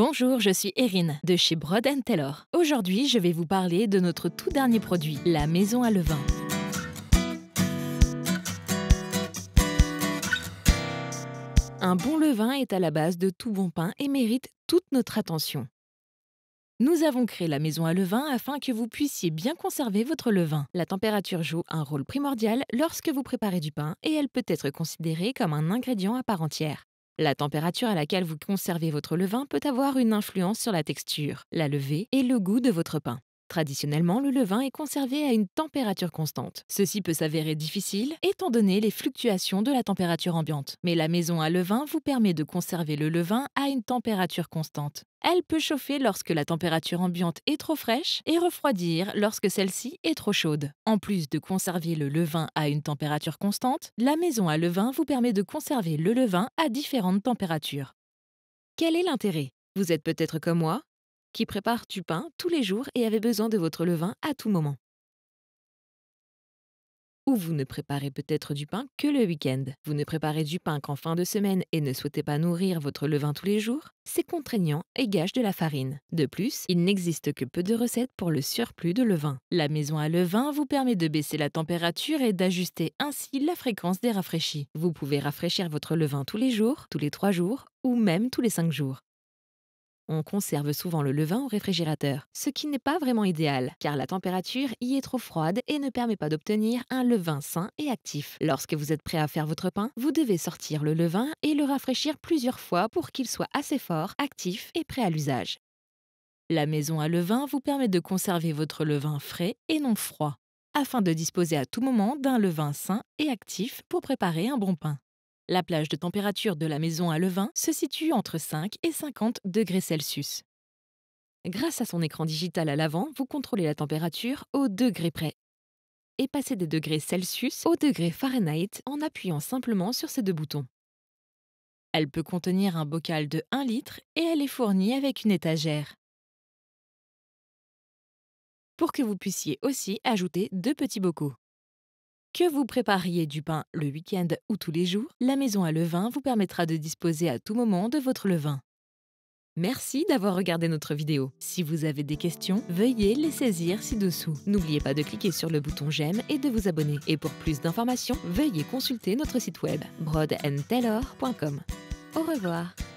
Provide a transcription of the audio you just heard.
Bonjour, je suis Erin de chez Broad Taylor. Aujourd'hui, je vais vous parler de notre tout dernier produit, la maison à levain. Un bon levain est à la base de tout bon pain et mérite toute notre attention. Nous avons créé la maison à levain afin que vous puissiez bien conserver votre levain. La température joue un rôle primordial lorsque vous préparez du pain et elle peut être considérée comme un ingrédient à part entière. La température à laquelle vous conservez votre levain peut avoir une influence sur la texture, la levée et le goût de votre pain. Traditionnellement, le levain est conservé à une température constante. Ceci peut s'avérer difficile étant donné les fluctuations de la température ambiante. Mais la maison à levain vous permet de conserver le levain à une température constante. Elle peut chauffer lorsque la température ambiante est trop fraîche et refroidir lorsque celle-ci est trop chaude. En plus de conserver le levain à une température constante, la maison à levain vous permet de conserver le levain à différentes températures. Quel est l'intérêt Vous êtes peut-être comme moi, qui prépare du pain tous les jours et avait besoin de votre levain à tout moment. Ou vous ne préparez peut-être du pain que le week-end. Vous ne préparez du pain qu'en fin de semaine et ne souhaitez pas nourrir votre levain tous les jours. C'est contraignant et gâche de la farine. De plus, il n'existe que peu de recettes pour le surplus de levain. La maison à levain vous permet de baisser la température et d'ajuster ainsi la fréquence des rafraîchis. Vous pouvez rafraîchir votre levain tous les jours, tous les trois jours ou même tous les cinq jours on conserve souvent le levain au réfrigérateur, ce qui n'est pas vraiment idéal, car la température y est trop froide et ne permet pas d'obtenir un levain sain et actif. Lorsque vous êtes prêt à faire votre pain, vous devez sortir le levain et le rafraîchir plusieurs fois pour qu'il soit assez fort, actif et prêt à l'usage. La maison à levain vous permet de conserver votre levain frais et non froid, afin de disposer à tout moment d'un levain sain et actif pour préparer un bon pain. La plage de température de la maison à Levain se situe entre 5 et 50 degrés Celsius. Grâce à son écran digital à l'avant, vous contrôlez la température au degré près et passez des degrés Celsius au degré Fahrenheit en appuyant simplement sur ces deux boutons. Elle peut contenir un bocal de 1 litre et elle est fournie avec une étagère. Pour que vous puissiez aussi ajouter deux petits bocaux. Que vous prépariez du pain le week-end ou tous les jours, la maison à levain vous permettra de disposer à tout moment de votre levain. Merci d'avoir regardé notre vidéo. Si vous avez des questions, veuillez les saisir ci-dessous. N'oubliez pas de cliquer sur le bouton j'aime et de vous abonner. Et pour plus d'informations, veuillez consulter notre site web broadandtaylor.com. Au revoir.